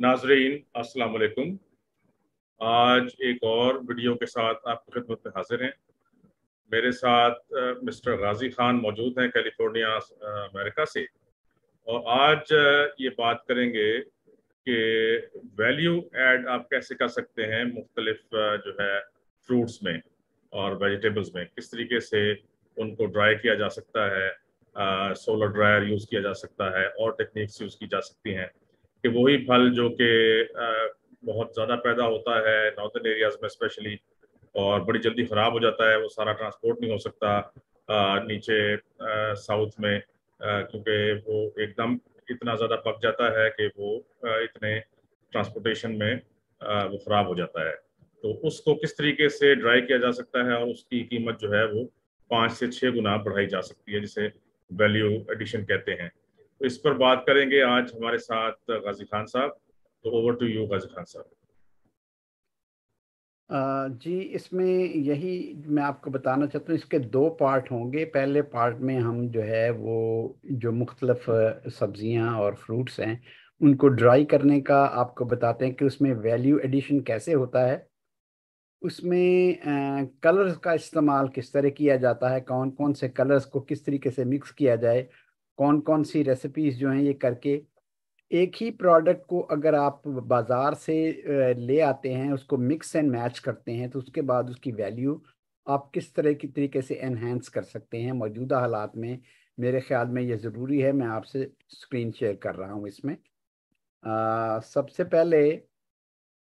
नाजरीन असलकुम आज एक और वीडियो के साथ आपकी खिदमत में हाजिर हैं मेरे साथ मिस्टर गाजी खान मौजूद हैं कैलिफोर्निया अमेरिका से और आज ये बात करेंगे कि वैल्यू ऐड आप कैसे कर सकते हैं मुख्तलफ जो है फ्रूट्स में और वेजिटेबल्स में किस तरीके से उनको ड्राई किया जा सकता है सोलर ड्रायर यूज़ किया जा सकता है और टेक्निक्स यूज़ की जा सकती हैं कि वही फल जो कि बहुत ज़्यादा पैदा होता है नॉर्थन एरियाज़ में स्पेशली और बड़ी जल्दी ख़राब हो जाता है वो सारा ट्रांसपोर्ट नहीं हो सकता आ, नीचे साउथ में क्योंकि वो एकदम इतना ज़्यादा पक जाता है कि वो आ, इतने ट्रांसपोर्टेशन में आ, वो ख़राब हो जाता है तो उसको किस तरीके से ड्राई किया जा सकता है और उसकी कीमत जो है वो पाँच से छः गुना बढ़ाई जा सकती है जिसे वैल्यू एडिशन कहते हैं तो इस पर बात करेंगे आज हमारे साथ गाजी खान साहब तो over to you Ghazi Khan साहब जी इसमें यही मैं आपको बताना चाहता हूँ इसके दो पार्ट होंगे पहले पार्ट में हम जो है वो जो मुख्तलफ सब्जियाँ और फ्रूट्स हैं उनको ड्राई करने का आपको बताते हैं कि उसमें वैल्यू एडिशन कैसे होता है उसमें कलर्स का इस्तेमाल किस तरह किया जाता है कौन कौन से कलर्स को किस तरीके से मिक्स किया जाए कौन कौन सी रेसिपीज़ जो हैं ये करके एक ही प्रोडक्ट को अगर आप बाज़ार से ले आते हैं उसको मिक्स एंड मैच करते हैं तो उसके बाद उसकी वैल्यू आप किस तरह की तरीके से एनहेंस कर सकते हैं मौजूदा हालात में मेरे ख्याल में ये ज़रूरी है मैं आपसे स्क्रीन शेयर कर रहा हूँ इसमें आ, सबसे पहले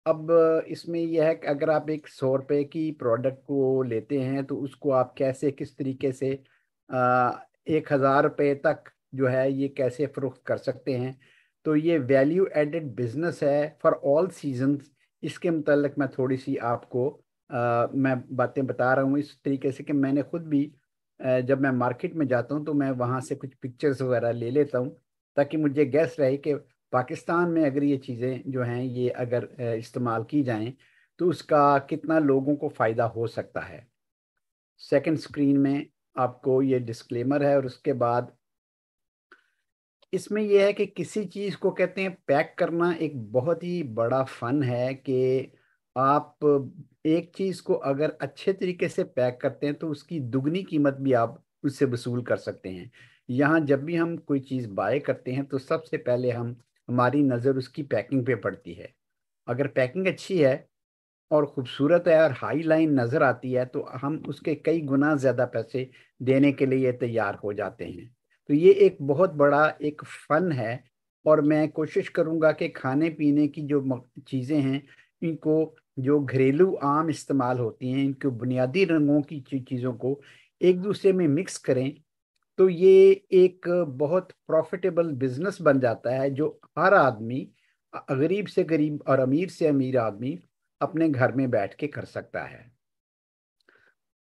अब इसमें यह है कि अगर आप एक सौ रुपये की प्रोडक्ट को लेते हैं तो उसको आप कैसे किस तरीके से आ, एक हज़ार रुपये तक जो है ये कैसे फ़रोख्त कर सकते हैं तो ये वैल्यू एडेड बिजनेस है फॉर ऑल सीजन इसके मतलब मैं थोड़ी सी आपको आ, मैं बातें बता रहा हूँ इस तरीके से कि मैंने खुद भी आ, जब मैं मार्केट में जाता हूँ तो मैं वहाँ से कुछ पिक्चर्स वगैरह ले लेता हूँ ताकि मुझे गैस रहे कि पाकिस्तान में अगर ये चीज़ें जो हैं ये अगर इस्तेमाल की जाएं तो उसका कितना लोगों को फ़ायदा हो सकता है सेकंड स्क्रीन में आपको ये डिस्क्लेमर है और उसके बाद इसमें यह है कि किसी चीज़ को कहते हैं पैक करना एक बहुत ही बड़ा फन है कि आप एक चीज़ को अगर अच्छे तरीके से पैक करते हैं तो उसकी दुगनी कीमत भी आप उससे वसूल कर सकते हैं यहाँ जब भी हम कोई चीज़ बाय करते हैं तो सबसे पहले हम हमारी नज़र उसकी पैकिंग पे पड़ती है अगर पैकिंग अच्छी है और ख़ूबसूरत है और हाई लाइन नज़र आती है तो हम उसके कई गुना ज़्यादा पैसे देने के लिए तैयार हो जाते हैं तो ये एक बहुत बड़ा एक फ़न है और मैं कोशिश करूँगा कि खाने पीने की जो चीज़ें हैं इनको जो घरेलू आम इस्तेमाल होती हैं इनके बुनियादी रंगों की चीज़ों को एक दूसरे में मिक्स करें तो ये एक बहुत प्रॉफिटेबल बिजनेस बन जाता है जो हर आदमी गरीब से गरीब और अमीर से अमीर आदमी अपने घर में बैठ के कर सकता है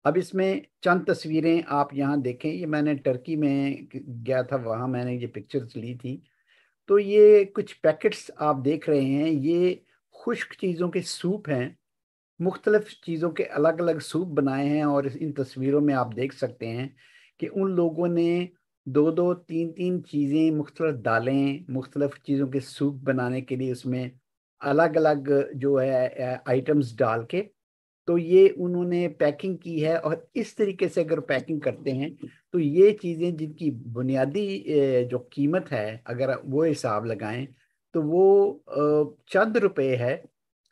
अब इसमें चंद तस्वीरें आप यहाँ देखें ये मैंने टर्की में गया था वहाँ मैंने ये पिक्चर्स ली थी तो ये कुछ पैकेट्स आप देख रहे हैं ये खुश्क चीज़ों के सूप हैं मुख्तलफ़ चीज़ों के अलग अलग सूप बनाए हैं और इन तस्वीरों में आप देख सकते हैं कि उन लोगों ने दो दो तीन तीन चीज़ें मुख्तलफ़ दालें मुख्तलफ़ चीज़ों के सूप बनाने के लिए उसमें अलग अलग जो है आइटम्स डाल के तो ये उन्होंने पैकिंग की है और इस तरीके से अगर पैकिंग करते हैं तो ये चीज़ें जिनकी बुनियादी जो कीमत है अगर वो हिसाब लगाएं तो वो चंद रुपए है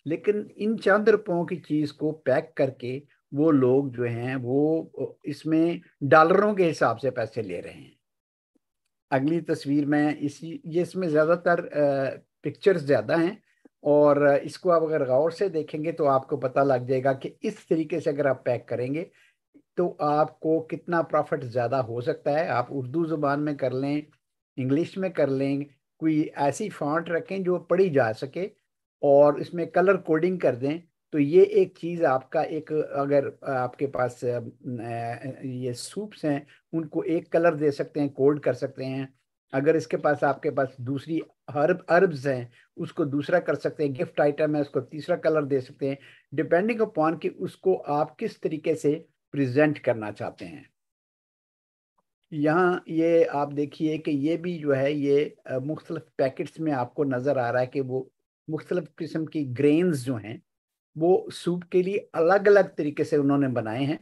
लेकिन इन चंद रुपयों की चीज़ को पैक करके वो लोग जो हैं वो इसमें डॉलरों के हिसाब से पैसे ले रहे हैं अगली तस्वीर में इसी ये इसमें ज़्यादातर पिक्चर्स ज़्यादा हैं और इसको आप अगर गौर से देखेंगे तो आपको पता लग जाएगा कि इस तरीके से अगर आप पैक करेंगे तो आपको कितना प्रॉफिट ज़्यादा हो सकता है आप उर्दू ज़ुबान में कर लें इंग्लिश में कर लें कोई ऐसी फॉन्ट रखें जो पढ़ी जा सके और इसमें कलर कोडिंग कर दें तो ये एक चीज़ आपका एक अगर आपके पास ये सूप्स हैं उनको एक कलर दे सकते हैं कोड कर सकते हैं अगर इसके पास आपके पास दूसरी हर्ब हर्ब्स हैं उसको दूसरा कर सकते हैं गिफ्ट आइटम है उसको तीसरा कलर दे सकते हैं डिपेंडिंग अपॉन कि उसको आप किस तरीके से प्रेजेंट करना चाहते हैं यहाँ ये आप देखिए कि ये भी जो है ये मुख्तलिफ पैकेट्स में आपको नज़र आ रहा है कि वो मुख्तलिफ किस्म की ग्रेन्स जो हैं वो सूप के लिए अलग अलग तरीके से उन्होंने बनाए हैं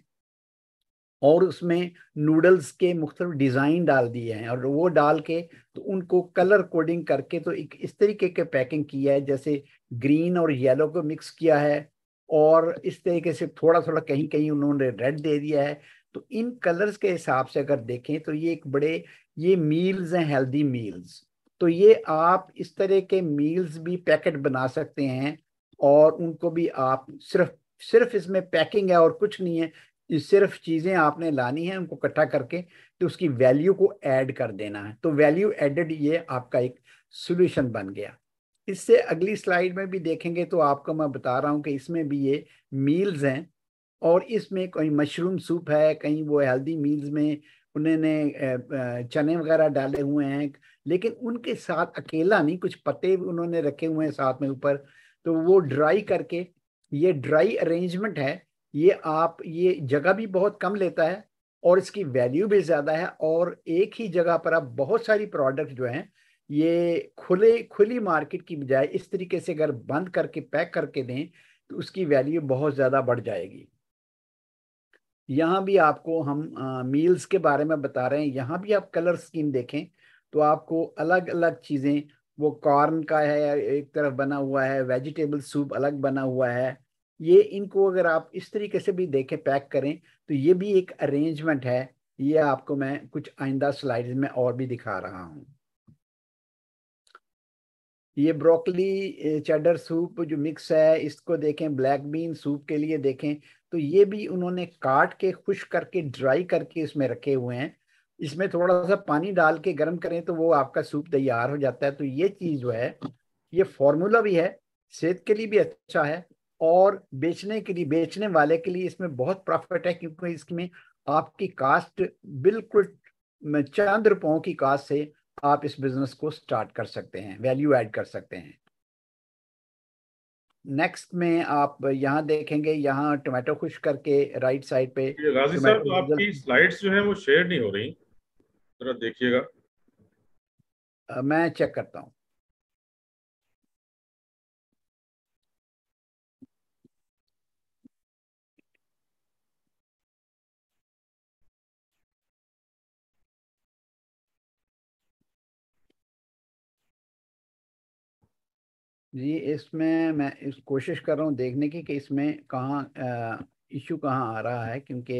और उसमें नूडल्स के मुख्तलिफ डिज़ाइन डाल दिए हैं और वो डाल के तो उनको कलर कोडिंग करके तो एक इस तरीके के पैकिंग किया है जैसे ग्रीन और येलो को मिक्स किया है और इस तरीके से थोड़ा थोड़ा कहीं कहीं उन्होंने रेड दे दिया है तो इन कलर्स के हिसाब से अगर देखें तो ये एक बड़े ये मील्स हैं हेल्दी मील्स तो ये आप इस तरह के मील्स भी पैकेट बना सकते हैं और उनको भी आप सिर्फ सिर्फ इसमें पैकिंग है और कुछ नहीं है सिर्फ चीज़ें आपने लानी है उनको इकट्ठा करके तो उसकी वैल्यू को ऐड कर देना है तो वैल्यू एडेड ये आपका एक सोल्यूशन बन गया इससे अगली स्लाइड में भी देखेंगे तो आपको मैं बता रहा हूँ कि इसमें भी ये मील्स हैं और इसमें कहीं मशरूम सूप है कहीं वो हेल्दी मील्स में उन्होंने चने वगैरह डाले हुए हैं लेकिन उनके साथ अकेला नहीं कुछ पत्ते उन्होंने रखे हुए हैं साथ में ऊपर तो वो ड्राई करके ये ड्राई अरेंजमेंट है ये आप ये जगह भी बहुत कम लेता है और इसकी वैल्यू भी ज़्यादा है और एक ही जगह पर आप बहुत सारी प्रोडक्ट जो हैं ये खुले खुली मार्केट की बजाय इस तरीके से अगर बंद करके पैक करके दें तो उसकी वैल्यू बहुत ज़्यादा बढ़ जाएगी यहाँ भी आपको हम आ, मील्स के बारे में बता रहे हैं यहाँ भी आप कलर स्कीम देखें तो आपको अलग अलग चीज़ें वो कॉर्न का है एक तरफ बना हुआ है वेजिटेबल सूप अलग बना हुआ है ये इनको अगर आप इस तरीके से भी देखें पैक करें तो ये भी एक अरेंजमेंट है ये आपको मैं कुछ आइंदा स्लाइड्स में और भी दिखा रहा हूँ ये ब्रोकली चडर सूप जो मिक्स है इसको देखें ब्लैक बीन सूप के लिए देखें तो ये भी उन्होंने काट के खुश करके ड्राई करके इसमें रखे हुए हैं इसमें थोड़ा सा पानी डाल के गर्म करें तो वो आपका सूप तैयार हो जाता है तो ये चीज़ जो है ये फॉर्मूला भी है सेहत के लिए भी अच्छा है और बेचने के लिए बेचने वाले के लिए इसमें बहुत प्रॉफिट है क्योंकि इसमें आपकी कास्ट बिल्कुल चंद रुपयों की कास्ट से आप इस बिजनेस को स्टार्ट कर सकते हैं वैल्यू ऐड कर सकते हैं नेक्स्ट में आप यहाँ देखेंगे यहाँ टोमेटो खुश करके राइट साइड पे राजी सर तो आपकी स्लाइड्स जो है वो शेयर नहीं हो रही जरा देखिएगा मैं चेक करता हूँ जी इसमें मैं इस कोशिश कर रहा हूँ देखने की कि इसमें कहाँ इशू कहाँ आ रहा है क्योंकि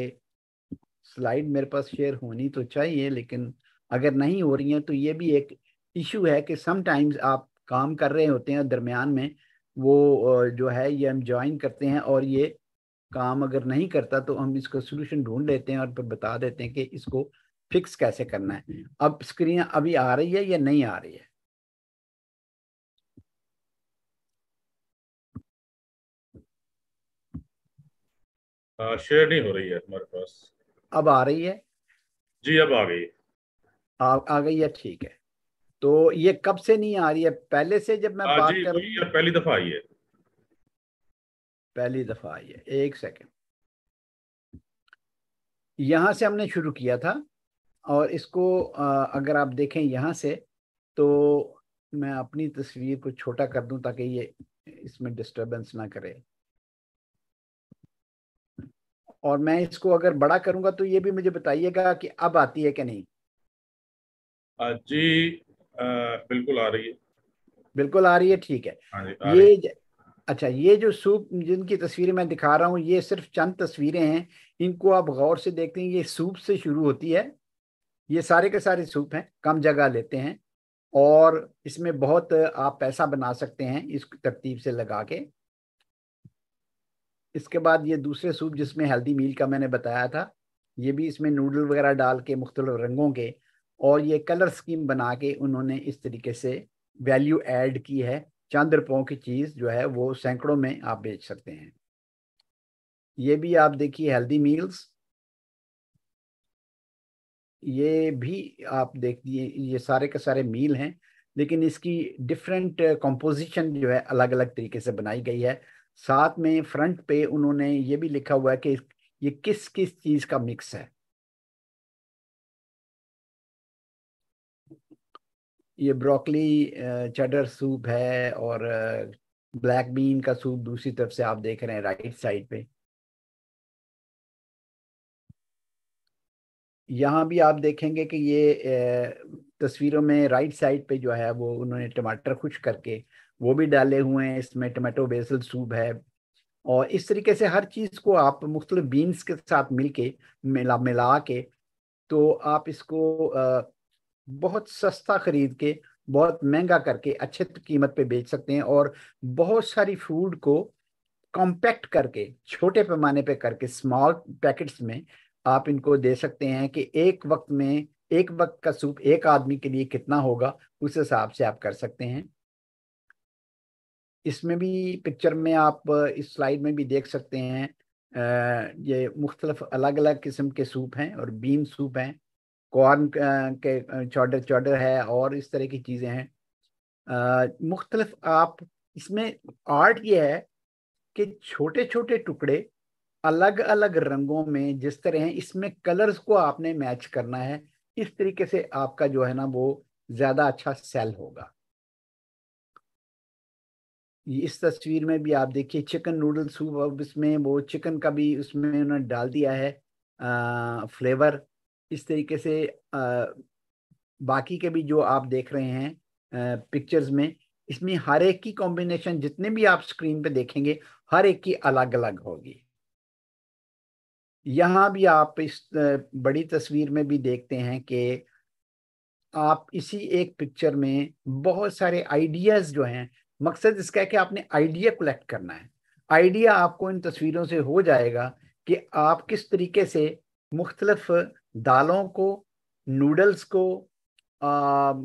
स्लाइड मेरे पास शेयर होनी तो चाहिए लेकिन अगर नहीं हो रही है तो ये भी एक इशू है कि समटाइम्स आप काम कर रहे होते हैं दरमियान में वो जो है ये हम ज्वाइन करते हैं और ये काम अगर नहीं करता तो हम इसका सोल्यूशन ढूंढ लेते हैं और फिर बता देते हैं कि इसको फिक्स कैसे करना है अब स्क्रीन अभी आ रही है या नहीं आ रही है शेयर हाँ, नहीं हो रही है हमारे पास अब आ रही है जी अब आ गई आ, आ गई है ठीक है तो ये कब से नहीं आ रही है पहले से जब मैं हाँ बात कर रहा पहली दफा आई है पहली दफा आई है एक सेकेंड यहां से हमने शुरू किया था और इसको अगर आप देखें यहां से तो मैं अपनी तस्वीर को छोटा कर दूं ताकि ये इसमें डिस्टरबेंस ना करे और मैं इसको अगर बड़ा करूंगा तो ये भी मुझे बताइएगा कि अब आती है कि नहीं जी बिल्कुल आ रही है बिल्कुल आ रही है ठीक है हाँ आ ये अच्छा ये जो सूप जिनकी तस्वीरें मैं दिखा रहा हूँ ये सिर्फ चंद तस्वीरें हैं इनको आप गौर से देखते हैं ये सूप से शुरू होती है ये सारे के सारे सूप हैं कम जगह लेते हैं और इसमें बहुत आप पैसा बना सकते हैं इस तरतीब से लगा के इसके बाद ये दूसरे सूप जिसमें हेल्दी मील का मैंने बताया था ये भी इसमें नूडल वगैरह डाल के मुख्तल रंगों के और ये कलर स्कीम बना के उन्होंने इस तरीके से वैल्यू ऐड की है चंद रुपयों की चीज़ जो है वो सैकड़ों में आप बेच सकते हैं ये भी आप देखिए हेल्दी मील्स ये भी आप देखिए ये सारे के सारे मील हैं लेकिन इसकी डिफरेंट कंपोजिशन जो है अलग अलग तरीके से बनाई गई है साथ में फ्रंट पे उन्होंने ये भी लिखा हुआ है कि ये किस किस चीज का मिक्स है ये ब्रोकली चडर सूप है और ब्लैक बीन का सूप दूसरी तरफ से आप देख रहे हैं राइट साइड पे यहाँ भी आप देखेंगे कि ये तस्वीरों में राइट साइड पे जो है वो उन्होंने टमाटर खुश करके वो भी डाले हुए हैं इसमें टमाटो बेसल सूप है और इस तरीके से हर चीज़ को आप मुख्तल बीन्स के साथ मिल के मिला मिला के तो आप इसको बहुत सस्ता ख़रीद के बहुत महंगा करके अच्छे तो कीमत पे बेच सकते हैं और बहुत सारी फूड को कॉम्पैक्ट करके छोटे पैमाने पे करके स्मॉल पैकेट्स में आप इनको दे सकते हैं कि एक वक्त में एक वक्त का सूप एक आदमी के लिए कितना होगा उस हिसाब से आप कर सकते हैं इसमें भी पिक्चर में आप इस स्लाइड में भी देख सकते हैं ये मुख्तलफ अलग अलग किस्म के सूप हैं और बीन सूप हैं कॉर्न के चौडर चौडर है और इस तरह की चीज़ें हैं मुख्तलफ आप इसमें आर्ट ये है कि छोटे छोटे टुकड़े अलग अलग रंगों में जिस तरह हैं इसमें कलर्स को आपने मैच करना है इस तरीके से आपका जो है ना वो ज़्यादा अच्छा सेल होगा इस तस्वीर में भी आप देखिए चिकन नूडल सूप अब इसमें वो चिकन का भी उसमें उन्होंने डाल दिया है आ, फ्लेवर इस तरीके से आ, बाकी के भी जो आप देख रहे हैं आ, पिक्चर्स में इसमें हर एक की कॉम्बिनेशन जितने भी आप स्क्रीन पे देखेंगे हर एक की अलग अलग होगी यहाँ भी आप इस बड़ी तस्वीर में भी देखते हैं कि आप इसी एक पिक्चर में बहुत सारे आइडियाज जो हैं मकसद इसका है कि आपने आइडिया कलेक्ट करना है आइडिया आपको इन तस्वीरों से हो जाएगा कि आप किस तरीके से मुख्तलफ दालों को नूडल्स को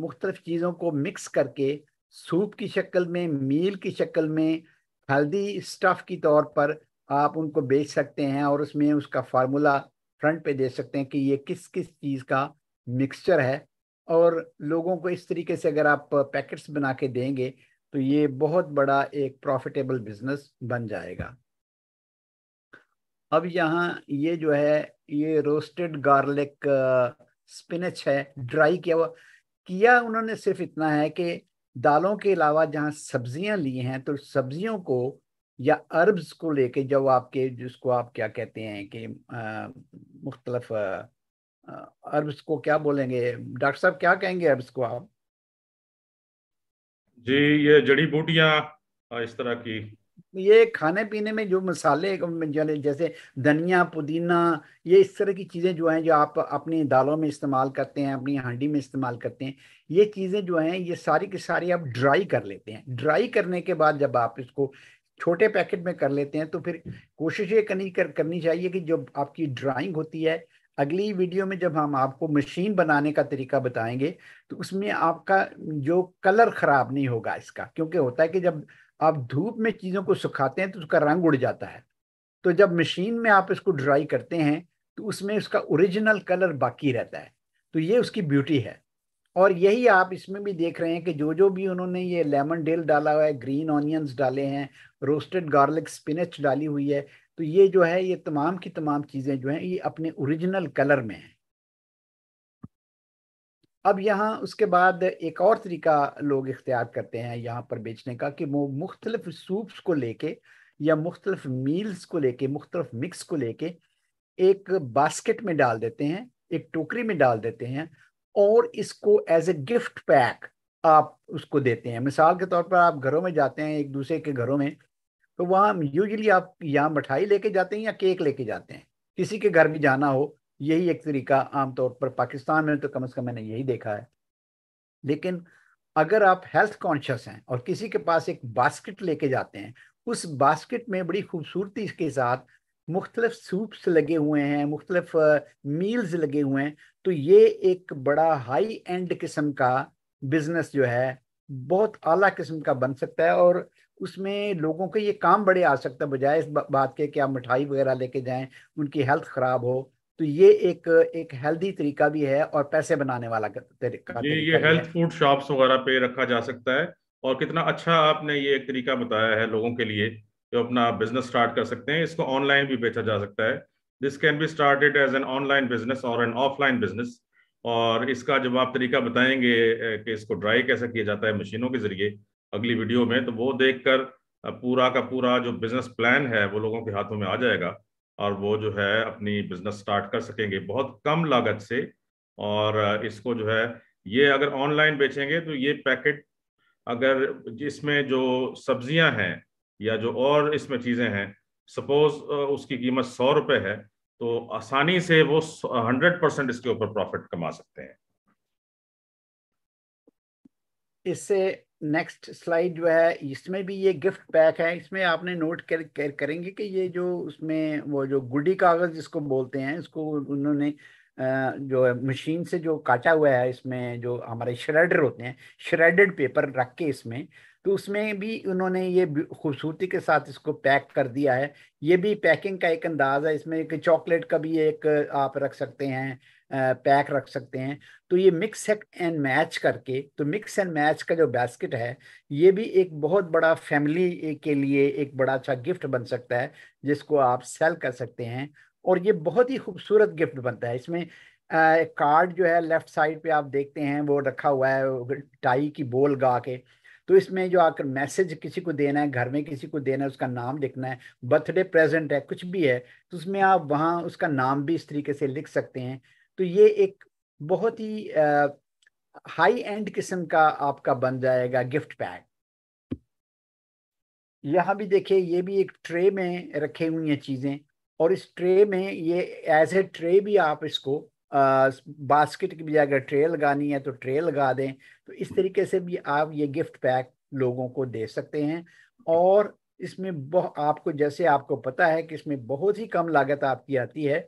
मुख्तलफ़ चीज़ों को मिक्स करके सूप की शक्ल में मील की शक्ल में हेल्दी स्टफ़ की तौर पर आप उनको बेच सकते हैं और उसमें उसका फार्मूला फ्रंट पे दे सकते हैं कि ये किस किस चीज़ का मिक्सचर है और लोगों को इस तरीके से अगर आप पैकेट्स बना के देंगे तो ये बहुत बड़ा एक प्रॉफिटेबल बिजनेस बन जाएगा अब यहाँ ये जो है ये रोस्टेड गार्लिक स्पिनच है ड्राई किया हुआ किया उन्होंने सिर्फ इतना है कि दालों के अलावा जहाँ सब्जियाँ ली हैं तो सब्जियों को या अर्ब्स को लेके जब आपके जिसको आप क्या कहते हैं कि uh, मुख्तलफ अर्ब्स uh, uh, को क्या बोलेंगे डॉक्टर साहब क्या कहेंगे अर्ब्स को आप जी ये जड़ी बूटियां इस तरह की ये खाने पीने में जो मसाले जैसे धनिया पुदीना ये इस तरह की चीज़ें जो हैं जो आप अपनी दालों में इस्तेमाल करते हैं अपनी हांडी में इस्तेमाल करते हैं ये चीज़ें जो हैं ये सारी की सारी आप ड्राई कर लेते हैं ड्राई करने के बाद जब आप इसको छोटे पैकेट में कर लेते हैं तो फिर कोशिश ये करनी कर, करनी चाहिए कि जो आपकी ड्राइंग होती है अगली वीडियो में जब हम आपको मशीन बनाने का तरीका बताएंगे तो उसमें आपका जो कलर ख़राब नहीं होगा इसका क्योंकि होता है कि जब आप धूप में चीज़ों को सुखाते हैं तो उसका रंग उड़ जाता है तो जब मशीन में आप इसको ड्राई करते हैं तो उसमें उसका ओरिजिनल कलर बाकी रहता है तो ये उसकी ब्यूटी है और यही आप इसमें भी देख रहे हैं कि जो जो भी उन्होंने ये लेमन डेल डाला हुआ है ग्रीन ऑनियंस डाले हैं रोस्टेड गार्लिक स्पिनच डाली हुई है तो ये जो है ये तमाम की तमाम चीज़ें जो हैं ये अपने ओरिजिनल कलर में हैं अब यहाँ उसके बाद एक और तरीका लोग इख्तियार करते हैं यहाँ पर बेचने का कि वो मुख्तलिफ सूप्स को लेके या मुख्तलिफ मील्स को लेके मुख्तलिफ मिक्स को लेके एक बास्केट में डाल देते हैं एक टोकरी में डाल देते हैं और इसको एज ए गिफ्ट पैक आप उसको देते हैं मिसाल के तौर पर आप घरों में जाते हैं एक दूसरे के घरों में तो वहाँ यूजली आप या मिठाई लेके जाते हैं या केक लेके जाते हैं किसी के घर भी जाना हो यही एक तरीका आमतौर पर पाकिस्तान में तो कम अज़ कम मैंने यही देखा है लेकिन अगर आप हेल्थ कॉन्शियस हैं और किसी के पास एक बास्केट लेके जाते हैं उस बास्केट में बड़ी खूबसूरती के साथ मुख्तलिफ सूप्स लगे हुए हैं मुख्तलिफ मील्स लगे हुए हैं तो ये एक बड़ा हाई एंड किस्म का बिजनेस जो है बहुत आला किस्म का बन सकता है और उसमें लोगों के ये काम बड़े आ सकते हैं बजाय इस बात के कि आप मिठाई वगैरह लेके जाएं उनकी हेल्थ खराब हो तो ये एक एक हेल्दी तरीका भी है और पैसे बनाने वाला तरीका ये, ये हेल्थ फूड शॉप्स वगैरह पे रखा जा सकता है और कितना अच्छा आपने ये एक तरीका बताया है लोगों के लिए जो अपना बिजनेस स्टार्ट कर सकते हैं इसको ऑनलाइन भी बेचा जा सकता है this can be started as an online business और एन ऑफलाइन बिजनेस और इसका जब आप तरीका बताएंगे कि इसको ड्राई कैसे किया जाता है मशीनों के जरिए अगली वीडियो में तो वो देखकर पूरा का पूरा जो बिजनेस प्लान है वो लोगों के हाथों में आ जाएगा और वो जो है अपनी बिजनेस स्टार्ट कर सकेंगे बहुत कम लागत से और इसको जो है ये अगर ऑनलाइन बेचेंगे तो ये पैकेट अगर इसमें जो सब्जियां हैं या जो और इसमें चीज़ें हैं सपोज उसकी कीमत सौ रुपये है तो आसानी से वो हंड्रेड परसेंट इसके ऊपर प्रॉफिट कमा सकते हैं इससे नेक्स्ट स्लाइड जो है इसमें भी ये गिफ्ट पैक है इसमें आपने नोट कर, कर करेंगे कि ये जो उसमें वो जो गुडी कागज़ जिसको बोलते हैं इसको उन्होंने जो है मशीन से जो काटा हुआ है इसमें जो हमारे श्रेडर होते हैं श्रेडेड पेपर रख के इसमें तो उसमें भी उन्होंने ये खूबसूरती के साथ इसको पैक कर दिया है ये भी पैकिंग का एक अंदाज है इसमें एक चॉकलेट का भी एक आप रख सकते हैं पैक रख सकते हैं तो ये मिक्स एंड मैच करके तो मिक्स एंड मैच का जो बास्केट है ये भी एक बहुत बड़ा फैमिली के लिए एक बड़ा अच्छा गिफ्ट बन सकता है जिसको आप सेल कर सकते हैं और ये बहुत ही खूबसूरत गिफ्ट बनता है इसमें कार्ड जो है लेफ्ट साइड पे आप देखते हैं वो रखा हुआ है टाई की बोल गा के तो इसमें जो आकर मैसेज किसी को देना है घर में किसी को देना है उसका नाम लिखना है बर्थडे प्रेजेंट है कुछ भी है तो उसमें आप वहाँ उसका नाम भी इस तरीके से लिख सकते हैं तो ये एक बहुत ही हाई एंड किस्म का आपका बन जाएगा गिफ्ट पैक यहाँ भी देखिए ये भी एक ट्रे में रखे हुई हैं चीज़ें और इस ट्रे में ये एज ए ट्रे भी आप इसको आ, बास्केट की बजाय अगर ट्रे लगानी है तो ट्रे लगा दें तो इस तरीके से भी आप ये गिफ्ट पैक लोगों को दे सकते हैं और इसमें बहुत आपको जैसे आपको पता है कि इसमें बहुत ही कम लागत आपकी आती है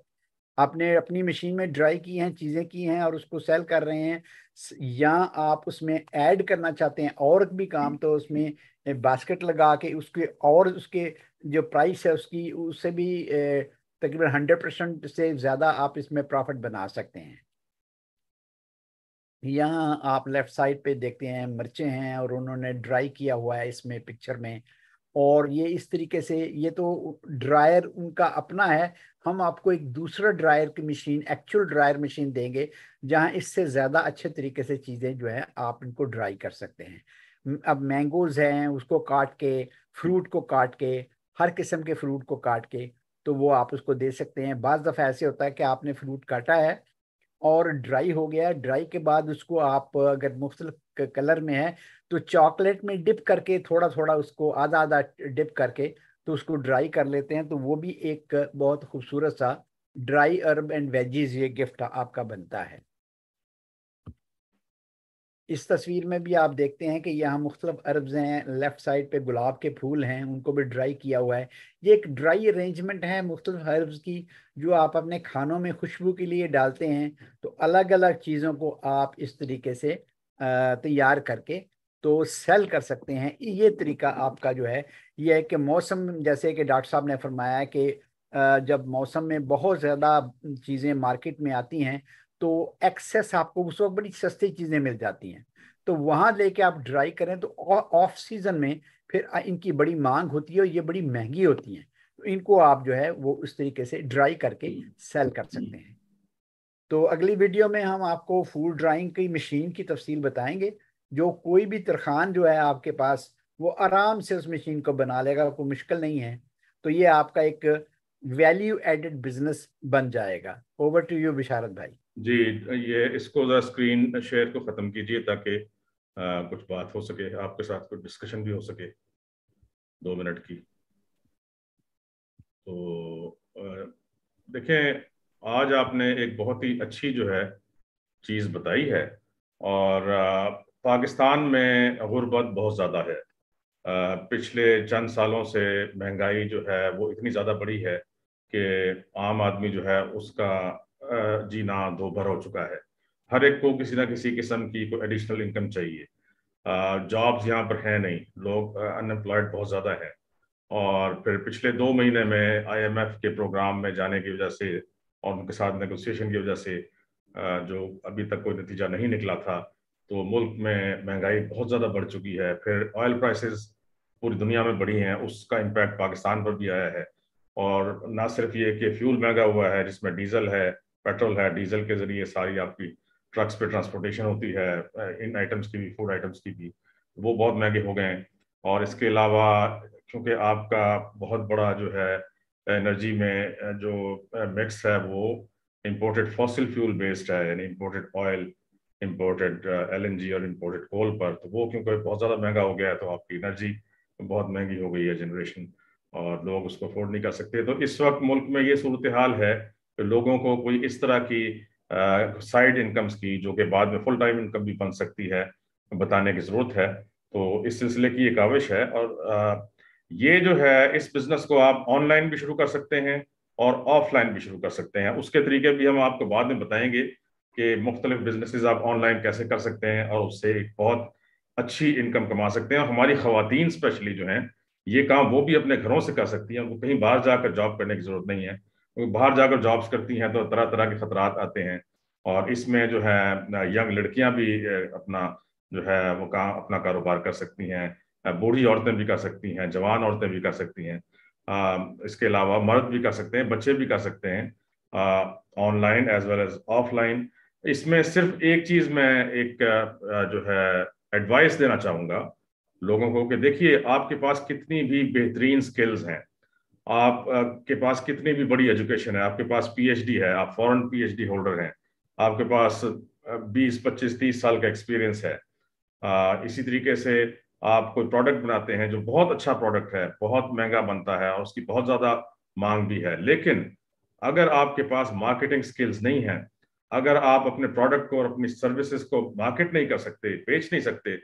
आपने अपनी मशीन में ड्राई की हैं चीज़ें की हैं और उसको सेल कर रहे हैं या आप उसमें ऐड करना चाहते हैं और भी काम तो उसमें बास्केट लगा के उसके और उसके जो प्राइस है उसकी उससे भी तकरीबन हंड्रेड परसेंट से ज़्यादा आप इसमें प्रॉफिट बना सकते हैं यहाँ आप लेफ़्ट साइड पे देखते हैं मिर्चें हैं और उन्होंने ड्राई किया हुआ है इसमें पिक्चर में और ये इस तरीके से ये तो ड्रायर उनका अपना है हम आपको एक दूसरा ड्रायर की मशीन एक्चुअल ड्रायर मशीन देंगे जहां इससे ज़्यादा अच्छे तरीके से चीज़ें जो है आप इनको ड्राई कर सकते हैं अब मैंगोज हैं उसको काट के फ्रूट को काट के हर किस्म के फ्रूट को काट के तो वो आप उसको दे सकते हैं बज़ दफ़ा ऐसे होता है कि आपने फ्रूट काटा है और ड्राई हो गया ड्राई के बाद उसको आप अगर मुख्त कलर में है तो चॉकलेट में डिप करके थोड़ा थोड़ा उसको आधा आधा डिप करके तो उसको ड्राई कर लेते हैं तो वो भी एक बहुत खूबसूरत सा ड्राई अर्ब एंड वेजीज ये गिफ्ट आपका बनता है इस तस्वीर में भी आप देखते हैं कि यहाँ मुख्तलिफ अर्ब्स हैं लेफ़्ट साइड पे गुलाब के फूल हैं उनको भी ड्राई किया हुआ है ये एक ड्राई अरेंजमेंट है मुख्तलिफ हर्ब्स की जो आप अपने खानों में खुशबू के लिए डालते हैं तो अलग अलग चीज़ों को आप इस तरीके से तैयार करके तो सेल कर सकते हैं ये तरीका आपका जो है ये है कि मौसम जैसे कि डॉक्टर साहब ने फरमाया कि जब मौसम में बहुत ज़्यादा चीज़ें मार्केट में आती हैं तो एक्सेस आपको उस वक्त बड़ी सस्ती चीज़ें मिल जाती हैं तो वहां लेके आप ड्राई करें तो ऑफ सीज़न में फिर इनकी बड़ी मांग होती है और ये बड़ी महंगी होती हैं तो इनको आप जो है वो उस तरीके से ड्राई करके सेल कर सकते हैं तो अगली वीडियो में हम आपको फूड ड्राइंग की मशीन की तफसील बताएंगे जो कोई भी तरखान जो है आपके पास वो आराम से उस मशीन को बना लेगा कोई मुश्किल नहीं है तो ये आपका एक वैल्यू एडेड बिजनेस बन जाएगा ओवर टू यू बिशारत भाई जी ये इसको ज़रा स्क्रीन शेयर को ख़त्म कीजिए ताकि कुछ बात हो सके आपके साथ कुछ डिस्कशन भी हो सके दो मिनट की तो देखें आज आपने एक बहुत ही अच्छी जो है चीज़ बताई है और पाकिस्तान में गुर्बत बहुत ज़्यादा है पिछले चंद सालों से महंगाई जो है वो इतनी ज़्यादा बढ़ी है कि आम आदमी जो है उसका जीना दो भर हो चुका है हर एक को किसी ना किसी किस्म की कोई एडिशनल इनकम चाहिए जॉब्स यहाँ पर है नहीं लोग अनएम्प्लॉयड बहुत ज़्यादा है और फिर पिछले दो महीने में आईएमएफ के प्रोग्राम में जाने की वजह से और उनके साथ नेगोशिएशन की वजह से जो अभी तक कोई नतीजा नहीं निकला था तो मुल्क में महंगाई बहुत ज़्यादा बढ़ चुकी है फिर ऑयल प्राइसेस पूरी दुनिया में बढ़ी हैं उसका इम्पैक्ट पाकिस्तान पर भी आया है और ना सिर्फ ये कि फ्यूल महंगा हुआ है जिसमें डीजल है पेट्रोल है डीजल के जरिए सारी आपकी ट्रक्स पे ट्रांसपोर्टेशन होती है इन आइटम्स की भी फूड आइटम्स की भी वो बहुत महंगे हो गए हैं और इसके अलावा क्योंकि आपका बहुत बड़ा जो है एनर्जी में जो मिक्स है वो इम्पोर्टेड फॉसिल फ्यूल बेस्ड है यानी इम्पोर्टेड ऑयल इम्पोर्टेड एल और इम्पोर्टेड कोल पर तो वो क्योंकि बहुत ज़्यादा महंगा हो गया है तो आपकी एनर्जी बहुत महंगी हो गई है जनरेशन और लोग उसको अफोर्ड नहीं कर सकते तो इस वक्त मुल्क में ये सूरत हाल है तो लोगों को कोई इस तरह की साइड इनकम्स की जो कि बाद में फुल टाइम इनकम भी बन सकती है बताने की ज़रूरत है तो इस सिलसिले की एक काविश है और आ, ये जो है इस बिज़नेस को आप ऑनलाइन भी शुरू कर सकते हैं और ऑफलाइन भी शुरू कर सकते हैं उसके तरीके भी हम आपको बाद में बताएंगे कि मुख्तलिफ बिज़नेस आप ऑनलाइन कैसे कर सकते हैं और उससे एक बहुत अच्छी इनकम कमा सकते हैं और हमारी खातन स्पेशली जो हैं ये काम वो भी अपने घरों से कर सकती हैं उनको कहीं बाहर जाकर जॉब करने की ज़रूरत नहीं है बाहर जाकर जॉब्स करती हैं तो तरह तरह के खतरात आते हैं और इसमें जो है यंग लड़कियां भी अपना जो है वो काम अपना कारोबार कर सकती हैं बूढ़ी औरतें भी कर सकती हैं जवान औरतें भी कर सकती हैं इसके अलावा मर्द भी कर सकते हैं बच्चे भी कर सकते हैं online as well as offline इसमें सिर्फ एक चीज़ मैं एक जो है एडवाइस देना चाहूँगा लोगों को कि देखिए आपके पास कितनी भी बेहतरीन स्किल्स हैं आप के पास कितनी भी बड़ी एजुकेशन है आपके पास पीएचडी है आप फॉरेन पीएचडी होल्डर हैं आपके पास 20 25 30 साल का एक्सपीरियंस है इसी तरीके से आप कोई प्रोडक्ट बनाते हैं जो बहुत अच्छा प्रोडक्ट है बहुत महंगा बनता है और उसकी बहुत ज़्यादा मांग भी है लेकिन अगर आपके पास मार्केटिंग स्किल्स नहीं है अगर आप अपने प्रोडक्ट को और अपनी सर्विसेज को मार्केट नहीं कर सकते बेच नहीं सकते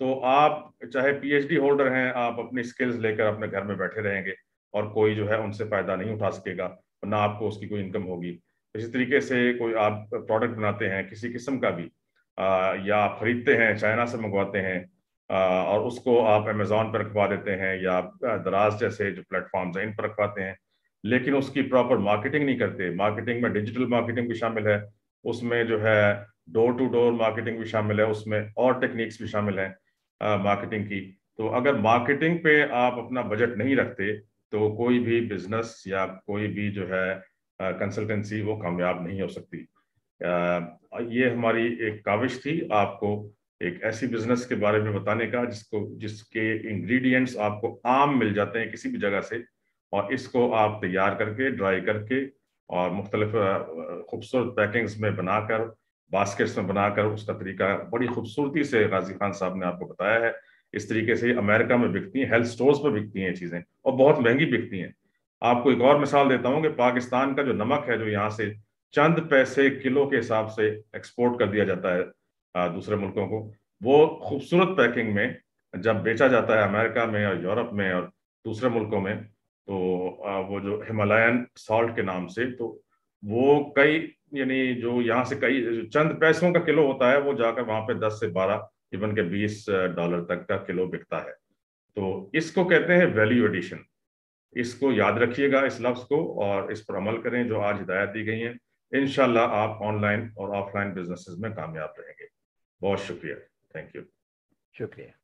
तो आप चाहे पीएचडी होल्डर हैं आप अपनी स्किल्स लेकर अपने घर में बैठे रहेंगे और कोई जो है उनसे फायदा नहीं उठा सकेगा और ना आपको उसकी कोई इनकम होगी तो इसी तरीके से कोई आप प्रोडक्ट बनाते हैं किसी किस्म का भी आ, या आप खरीदते हैं चाइना से मंगवाते हैं आ, और उसको आप अमेजोन पर रखवा देते हैं या दराज जैसे जो प्लेटफॉर्म्स हैं इन पर रखवाते हैं लेकिन उसकी प्रॉपर मार्केटिंग नहीं करते मार्केटिंग में डिजिटल मार्केटिंग भी शामिल है उसमें जो है डोर टू डोर मार्केटिंग भी शामिल है उसमें और टेक्निक्स भी शामिल हैं मार्केटिंग की तो अगर मार्केटिंग पे आप अपना बजट नहीं रखते तो कोई भी बिजनेस या कोई भी जो है कंसल्टेंसी वो कामयाब नहीं हो सकती ये हमारी एक काविश थी आपको एक ऐसी बिजनेस के बारे में बताने का जिसको जिसके इंग्रेडिएंट्स आपको आम मिल जाते हैं किसी भी जगह से और इसको आप तैयार करके ड्राई करके और मुख्तलिफ खूबसूरत पैकिंग्स में बनाकर बास्केट्स में बनाकर उसका तरीका बड़ी खूबसूरती से गाजी खान साहब ने आपको बताया है इस तरीके से अमेरिका में बिकती हैं हेल्थ स्टोर्स पर बिकती हैं चीज़ें और बहुत महंगी बिकती हैं आपको एक और मिसाल देता हूँ कि पाकिस्तान का जो नमक है जो यहाँ से चंद पैसे किलो के हिसाब से एक्सपोर्ट कर दिया जाता है दूसरे मुल्कों को वो खूबसूरत पैकिंग में जब बेचा जाता है अमेरिका में और यूरोप में और दूसरे मुल्कों में तो वो जो हिमालयन सॉल्ट के नाम से तो वो कई यानी जो यहाँ से कई चंद पैसों का किलो होता है वो जाकर वहाँ पे दस से बारह इवन के 20 डॉलर तक का किलो बिकता है तो इसको कहते हैं वैल्यू एडिशन इसको याद रखिएगा इस लफ्ज़ को और इस पर अमल करें जो आज हिदायत दी गई हैं इन आप ऑनलाइन और ऑफलाइन बिजनेस में कामयाब रहेंगे बहुत शुक्रिया थैंक यू शुक्रिया